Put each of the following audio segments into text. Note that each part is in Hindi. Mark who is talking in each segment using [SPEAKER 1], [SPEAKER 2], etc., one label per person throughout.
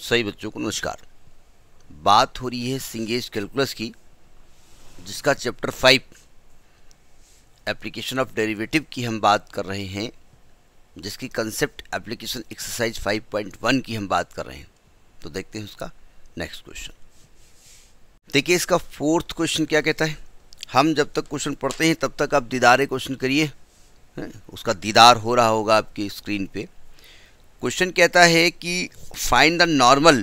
[SPEAKER 1] सही बच्चों को नमस्कार बात हो रही है सिंगेज कैलकुलस की जिसका chapter five application of derivative की हम बात कर रहे हैं जिसकी कंसेप्ट एप्लीकेशन एक्सरसाइज 5.1 की हम बात कर रहे हैं तो देखते हैं उसका नेक्स्ट क्वेश्चन देखिए इसका फोर्थ क्वेश्चन क्या कहता है हम जब तक क्वेश्चन पढ़ते हैं तब तक आप दीदारे क्वेश्चन करिए उसका दीदार हो रहा होगा आपकी स्क्रीन पर क्वेश्चन कहता है कि find the normal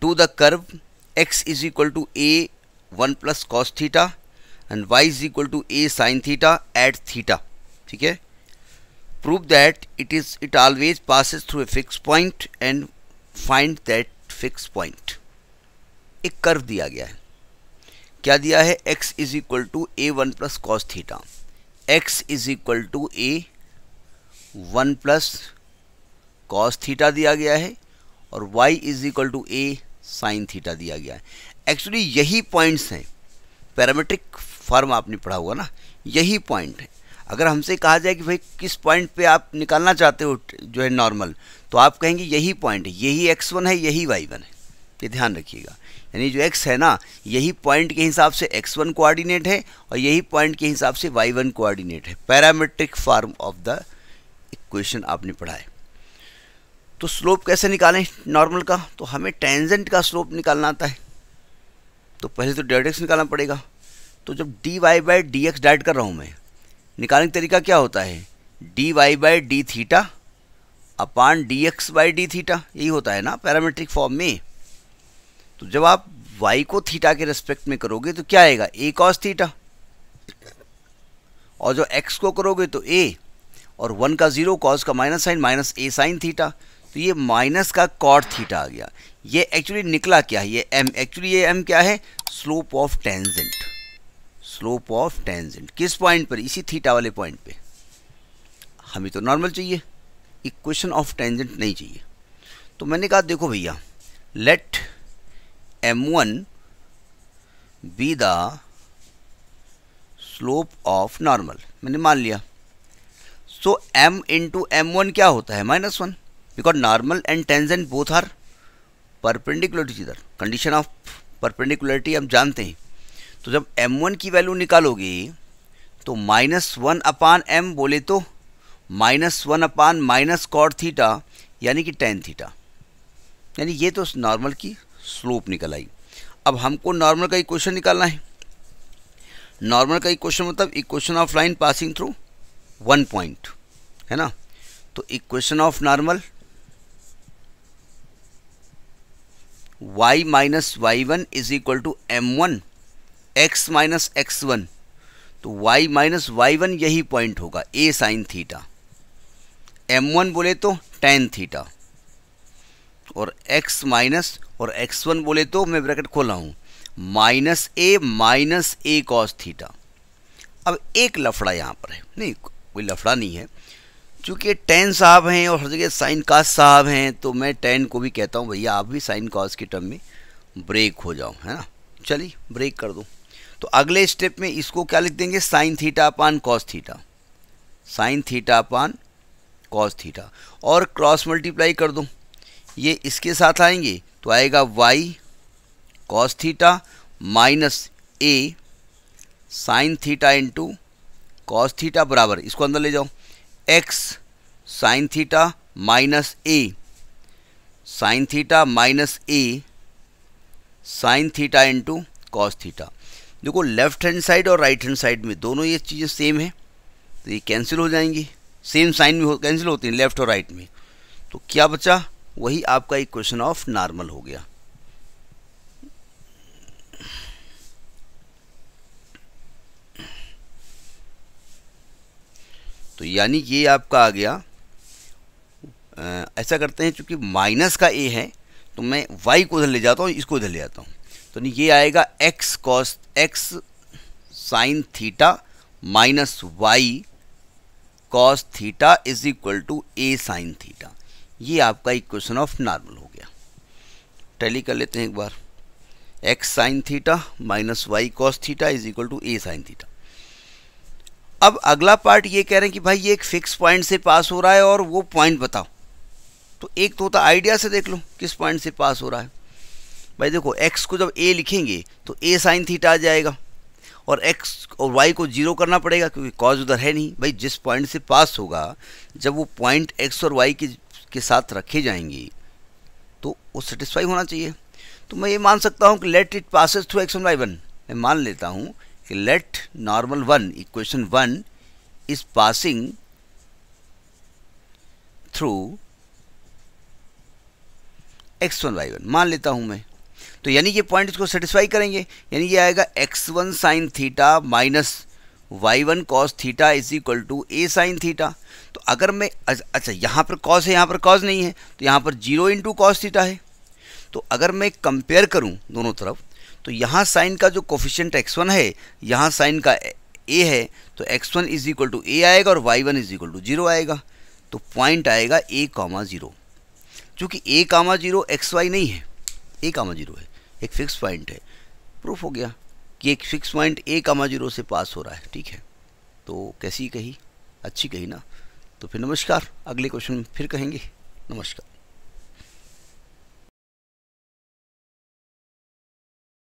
[SPEAKER 1] to the curve x is equal to a one plus cos theta and y is equal to a sine theta at theta ठीक है prove that it is it always passes through a fix point and find that fix point एक कर्व दिया गया है क्या दिया है x is equal to a one plus cos theta x is equal to a one plus cos theta दिया गया है और y is equal to a sine theta दिया गया है एक्चुअली यही पॉइंट्स हैं पैरामेट्रिक फॉर्म आपने पढ़ा होगा ना यही पॉइंट है अगर हमसे कहा जाए कि भाई किस पॉइंट पे आप निकालना चाहते हो जो है नॉर्मल तो आप कहेंगे यही पॉइंट है यही एक्स वन है यही वाई वन है ये ध्यान रखिएगा यानी जो एक्स है ना यही पॉइंट के हिसाब से एक्स वन कोआर्डिनेट है और यही पॉइंट के हिसाब से वाई वन कोआर्डिनेट है parametric form of the equation आपने पढ़ा है तो स्लोप कैसे निकालें नॉर्मल का तो हमें टेंजेंट का स्लोप निकालना आता है तो पहले तो डेड एक्स निकालना पड़ेगा तो जब d y by d x डाइड कर रहा हूँ मैं निकालने का तरीका क्या होता है d y by d theta upon d x by d theta यही होता है ना पैरामेट्रिक फॉर्म में तो जब आप वाई को थीटा के रेस्पेक्ट में करोगे तो क्या आएगा ए कॉस थीटा और जो एक्स को करोगे तो ए और वन का जीरो कॉस का minus sine minus a sine theta तो ये माइनस का कॉट थीटा आ गया ये एक्चुअली निकला क्या है ये एम एक्चुअली ये एम क्या है slope of tangent slope of tangent किस पॉइंट पर इसी थीटा वाले पॉइंट पे हमें तो नॉर्मल चाहिए इक्वेशन ऑफ टेंजेंट नहीं चाहिए तो मैंने कहा देखो भैया let m one be the slope of normal मैंने मान लिया so m into m one क्या होता है minus one because normal and tangent both are perpendicularity to इधर कंडीशन ऑफ परपेंडिकुलरिटी हम जानते हैं तो जब m1 की वैल्यू निकालोगे तो माइनस वन अपान एम बोले तो minus one upon minus cot theta यानी कि टेन थीटा यानी ये तो नॉर्मल की स्लोप निकल आई अब हमको नॉर्मल का इक्वेशन निकालना है नॉर्मल का इक्वेशन मतलब equation of line passing through one point है ना तो equation of normal y minus y one is equal to m one x minus x one तो वाई माइनस वाई वन यही पॉइंट होगा a sine theta m one बोले तो टेन थीटा और एक्स माइनस और एक्स वन बोले तो मैं ब्रैकेट खोला हूँ minus a minus a cos theta अब एक लफड़ा यहाँ पर है नहीं कोई लफड़ा नहीं है चूँकि टेन साहब हैं और हर जगह साइन कास साहब हैं तो मैं टेन को भी कहता हूँ भैया आप भी साइन कास के टर्म में ब्रेक हो जाओ है ना चलिए ब्रेक कर दो तो अगले स्टेप में इसको क्या लिख देंगे sine theta upon cos theta sine theta upon cos theta और क्रॉस मल्टीप्लाई कर दो ये इसके साथ आएंगे तो आएगा y cos theta minus a sine theta into cos theta बराबर इसको अंदर ले जाओ x sine theta minus a sine theta minus a sine theta into cos theta देखो लेफ्ट हैंड साइड और राइट हैंड साइड में दोनों ये चीज़ें सेम है तो ये कैंसिल हो जाएंगी सेम साइन में हो, कैंसिल होती हैं लेफ्ट और राइट में तो क्या बचा वही आपका इक्वेशन ऑफ नॉर्मल हो गया तो यानी ये आपका आ गया आ, ऐसा करते हैं चूँकि माइनस का ए है तो मैं वाई को उधर ले जाता हूँ इसको उधर ले जाता हूँ तो ये आएगा x cos x sine theta minus y cos theta is equal to a sine theta ये आपका इक्वेशन ऑफ नॉर्मल हो गया टैली कर लेते हैं एक बार x sine theta minus y cos theta is equal to a sine theta अब अगला पार्ट ये कह रहे हैं कि भाई ये एक फिक्स पॉइंट से पास हो रहा है और वो पॉइंट बताओ तो एक तो होता आइडिया से देख लो किस पॉइंट से पास हो रहा है भाई देखो एक्स को जब ए लिखेंगे तो ए साइन थीटा आ जाएगा और एक्स और वाई को जीरो करना पड़ेगा क्योंकि कॉज उधर है नहीं भाई जिस पॉइंट से पास होगा जब वो पॉइंट एक्स और वाई के के साथ रखे जाएंगे तो वो सेटिस्फाई होना चाहिए तो मैं ये मान सकता हूँ कि let it passes through x and y one मैं मान लेता हूँ let normal one equation one is passing through x one y one मान लेता हूं मैं तो यानी ये पॉइंट इसको सेटिस्फाई करेंगे यानी ये आएगा x one sine theta minus y one cos theta is equal to a sine theta तो अगर मैं अच्छा यहाँ पर कॉस है यहाँ पर कॉस नहीं है तो यहाँ पर जीरो इंटू कॉस थीटा है तो अगर मैं कंपेयर करूँ दोनों तरफ तो यहाँ साइन का जो कोफिशेंट वन है यहाँ साइन का ए है तो x one is equal to a आएगा और y one is equal to zero आएगा तो पॉइंट आएगा ए कामा जीरो चूँकि a comma zero x y नहीं है ए कामा जीरो है एक फिक्स पॉइंट है प्रूफ हो गया कि एक fix point a comma zero से पास हो रहा है ठीक है तो कैसी कही अच्छी कही ना तो फिर नमस्कार अगले क्वेश्चन फिर कहेंगे नमस्कार